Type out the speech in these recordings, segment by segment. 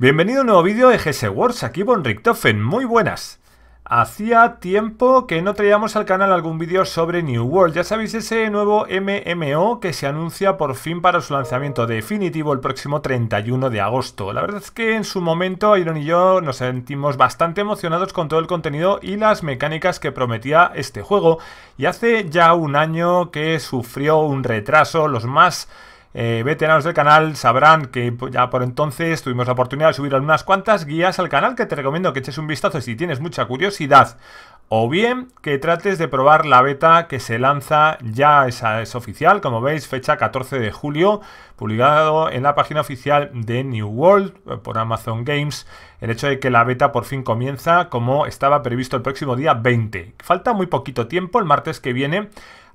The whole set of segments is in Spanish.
Bienvenido a un nuevo vídeo de GS Wars, aquí Von Richtofen, muy buenas. Hacía tiempo que no traíamos al canal algún vídeo sobre New World, ya sabéis ese nuevo MMO que se anuncia por fin para su lanzamiento definitivo el próximo 31 de agosto. La verdad es que en su momento Iron y yo nos sentimos bastante emocionados con todo el contenido y las mecánicas que prometía este juego y hace ya un año que sufrió un retraso, los más eh, veteranos del canal sabrán que ya por entonces tuvimos la oportunidad de subir algunas cuantas guías al canal que te recomiendo que eches un vistazo si tienes mucha curiosidad. O bien que trates de probar la beta que se lanza ya, es oficial, como veis, fecha 14 de julio, publicado en la página oficial de New World eh, por Amazon Games, el hecho de que la beta por fin comienza como estaba previsto el próximo día 20. Falta muy poquito tiempo, el martes que viene,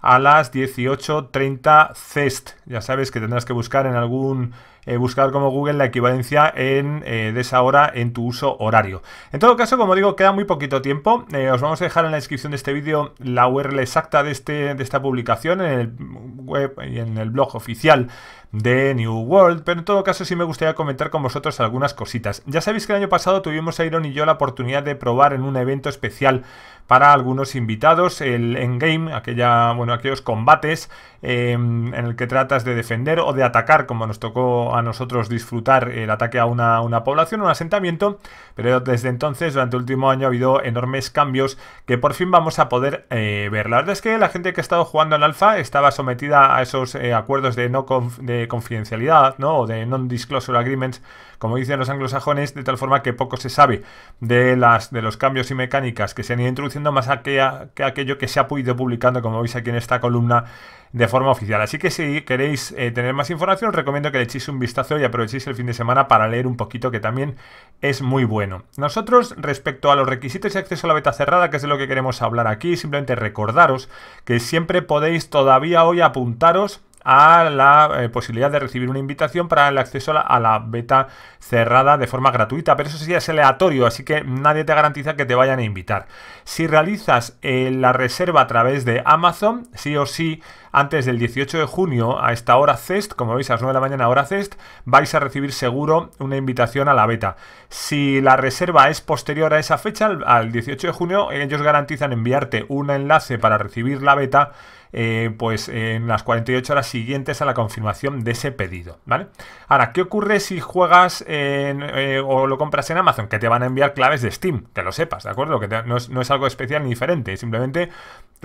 a las 18.30 CEST. Ya sabes que tendrás que buscar en algún... Eh, buscar como Google la equivalencia en, eh, de esa hora en tu uso horario. En todo caso, como digo, queda muy poquito tiempo. Eh, os vamos a dejar en la descripción de este vídeo la URL exacta de, este, esta publicación en el web y en el blog oficial de New World, pero en todo caso sí me gustaría comentar con vosotros algunas cositas. Ya sabéis que el año pasado tuvimos a Iron y yo la oportunidad de probar en un evento especial para algunos invitados el Endgame, aquella, bueno, aquellos combates eh, en el que tratas de defender o de atacar, como nos tocó a nosotros disfrutar el ataque a una, población, un asentamiento, pero desde entonces, durante el último año, ha habido enormes cambios que por fin vamos a poder eh, ver. La verdad es que la gente que ha estado jugando en alfa estaba sometida a esos eh, acuerdos de no de confidencialidad, ¿no? O de non-disclosure agreements, como dicen los anglosajones, de tal forma que poco se sabe de, las, de los cambios y mecánicas que se han ido introduciendo, más que, aquello que se ha podido publicando, como veis aquí en esta columna de forma oficial. Así que si queréis eh, tener más información, os recomiendo que le echéis un vistazo y aprovechéis el fin de semana para leer un poquito, que también es muy bueno. Nosotros, respecto a los requisitos y acceso a la beta cerrada, que es de lo que queremos hablar aquí, simplemente recordaros que siempre podéis todavía hoy apuntaros a la eh, posibilidad de recibir una invitación para el acceso a la, beta cerrada de forma gratuita, pero eso sí es aleatorio, así que nadie te garantiza que te vayan a invitar. Si realizas eh, la reserva a través de Amazon, sí o sí antes del 18 de junio, a esta hora CEST, como veis a las 9 de la mañana hora CEST, vais a recibir seguro una invitación a la beta. Si la reserva es posterior a esa fecha, al 18 de junio, ellos garantizan enviarte un enlace para recibir la beta eh, pues en las 48 horas siguientes a la confirmación de ese pedido, ¿vale? Ahora, ¿qué ocurre si juegas eh, o lo compras en Amazon? Que te van a enviar claves de Steam, te lo sepas, ¿de acuerdo? Que no, es, no, es, algo especial ni diferente, simplemente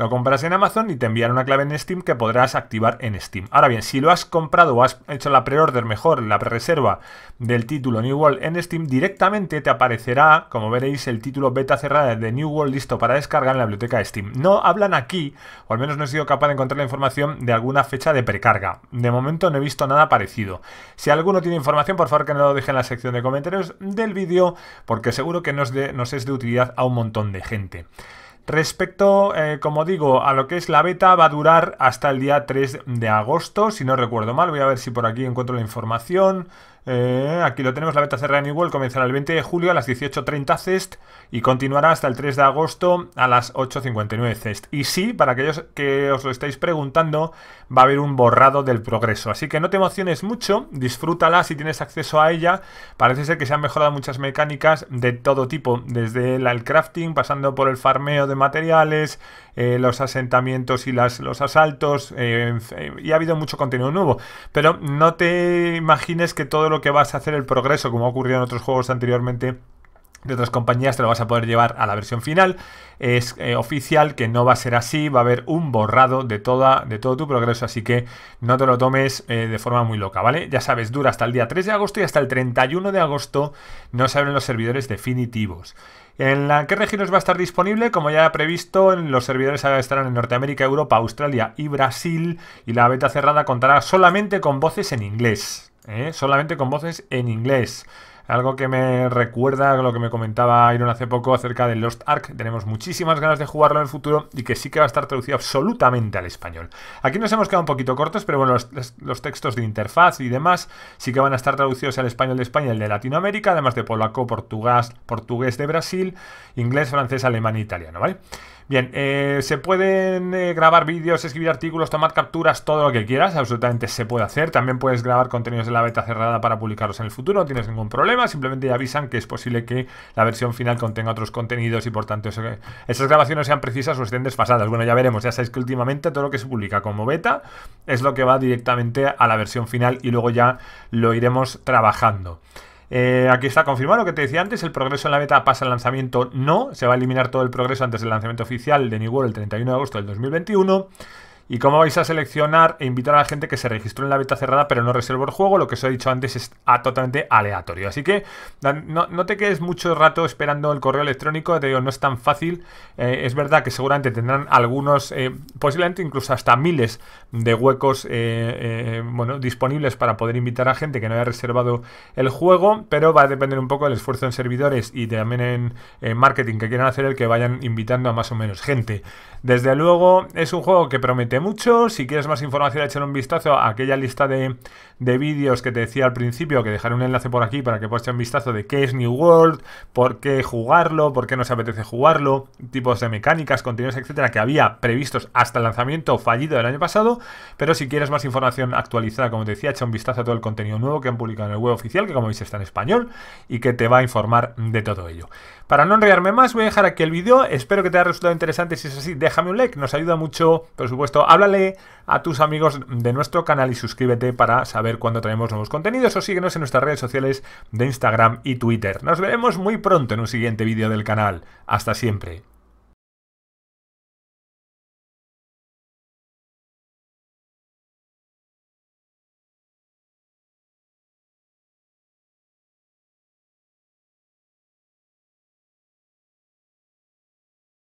lo compras en Amazon y te envían una clave en Steam que podrás activar en Steam. Ahora bien, si lo has comprado o has hecho la pre-order mejor, la pre-reserva del título New World en Steam, directamente te aparecerá, como veréis, el título beta cerrada de New World listo para descargar en la biblioteca de Steam. No hablan aquí, o al menos no he sido capaz de encontrar la información de alguna fecha de precarga. De momento no he visto nada parecido. Si alguno tiene información, por favor que no lo deje en la sección de comentarios del vídeo, porque seguro que nos, nos es de utilidad a un montón de gente. Respecto, eh, como digo, a lo que es la beta, va a durar hasta el día 3 de agosto, si no recuerdo mal. Voy a ver si por aquí encuentro la información. Eh, aquí lo tenemos, la beta cerrada en igual comenzará el 20 de julio a las 18.30 CEST y continuará hasta el 3 de agosto a las 8.59 CEST. Y sí, para aquellos que os lo estáis preguntando, va a haber un borrado del progreso. Así que no te emociones mucho, disfrútala si tienes acceso a ella. Parece ser que se han mejorado muchas mecánicas de todo tipo, desde el crafting, pasando por el farmeo de materiales, eh, los asentamientos y las, los asaltos, eh, eh, y ha habido mucho contenido nuevo. Pero no te imagines que todo lo que vas a hacer, el progreso, como ha ocurrido en otros juegos anteriormente, de otras compañías te lo vas a poder llevar a la versión final. Es eh, oficial que no va a ser así, va a haber un borrado de, toda, de todo tu progreso, así que no te lo tomes eh, de forma muy loca, ¿vale? Ya sabes, dura hasta el día 3 de agosto y hasta el 31 de agosto no se abren los servidores definitivos. ¿En qué regiones va a estar disponible? Como ya previsto, los servidores estarán en Norteamérica, Europa, Australia y Brasil y la beta cerrada contará solamente con voces en inglés. ¿eh? Solamente con voces en inglés. Algo que me recuerda a lo que me comentaba Iron hace poco acerca de Lost Ark. Tenemos muchísimas ganas de jugarlo en el futuro y que sí que va a estar traducido absolutamente al español. Aquí nos hemos quedado un poquito cortos, pero bueno, los, textos de interfaz y demás sí que van a estar traducidos al español de España y el de Latinoamérica, además de polaco, portugués, portugués de Brasil, inglés, francés, alemán e italiano, ¿vale? Bien, eh, se pueden eh, grabar vídeos, escribir artículos, tomar capturas, todo lo que quieras, absolutamente se puede hacer. También puedes grabar contenidos de la beta cerrada para publicarlos en el futuro, no tienes ningún problema, simplemente ya avisan que es posible que la versión final contenga otros contenidos y por tanto esas grabaciones sean precisas o estén desfasadas. Bueno, ya veremos, ya sabéis que últimamente todo lo que se publica como beta es lo que va directamente a la versión final y luego ya lo iremos trabajando. Eh, aquí está confirmado lo que te decía antes, el progreso en la beta pasa al lanzamiento no, se va a eliminar todo el progreso antes del lanzamiento oficial de New World el 31 de agosto del 2021 y cómo vais a seleccionar e invitar a la gente que se registró en la beta cerrada pero no reservó el juego. Lo que os he dicho antes es totalmente aleatorio. Así que no, no te quedes mucho rato esperando el correo electrónico, te digo, no es tan fácil. Eh, es verdad que seguramente tendrán algunos, eh, posiblemente incluso hasta miles de huecos eh, bueno, disponibles para poder invitar a gente que no haya reservado el juego, pero va a depender un poco del esfuerzo en servidores y también en, en marketing que quieran hacer el que vayan invitando a más o menos gente. Desde luego es un juego que promete mucho. Si quieres más información, echen un vistazo a aquella lista de de vídeos que te decía al principio, que dejaré un enlace por aquí para que puedas echar un vistazo de qué es New World, por qué jugarlo, por qué no se apetece jugarlo, tipos de mecánicas, contenidos, etcétera, que había previstos hasta el lanzamiento fallido del año pasado. Pero si quieres más información actualizada, como te decía, echa un vistazo a todo el contenido nuevo que han publicado en el web oficial, que como veis está en español y que te va a informar de todo ello. Para no enredarme más, voy a dejar aquí el vídeo. Espero que te haya resultado interesante. Si es así, déjame un like, nos ayuda mucho. Por supuesto, háblale a tus amigos de nuestro canal y suscríbete para saber cuando traemos nuevos contenidos o síguenos en nuestras redes sociales de Instagram y Twitter. Nos veremos muy pronto en un siguiente vídeo del canal. Hasta siempre.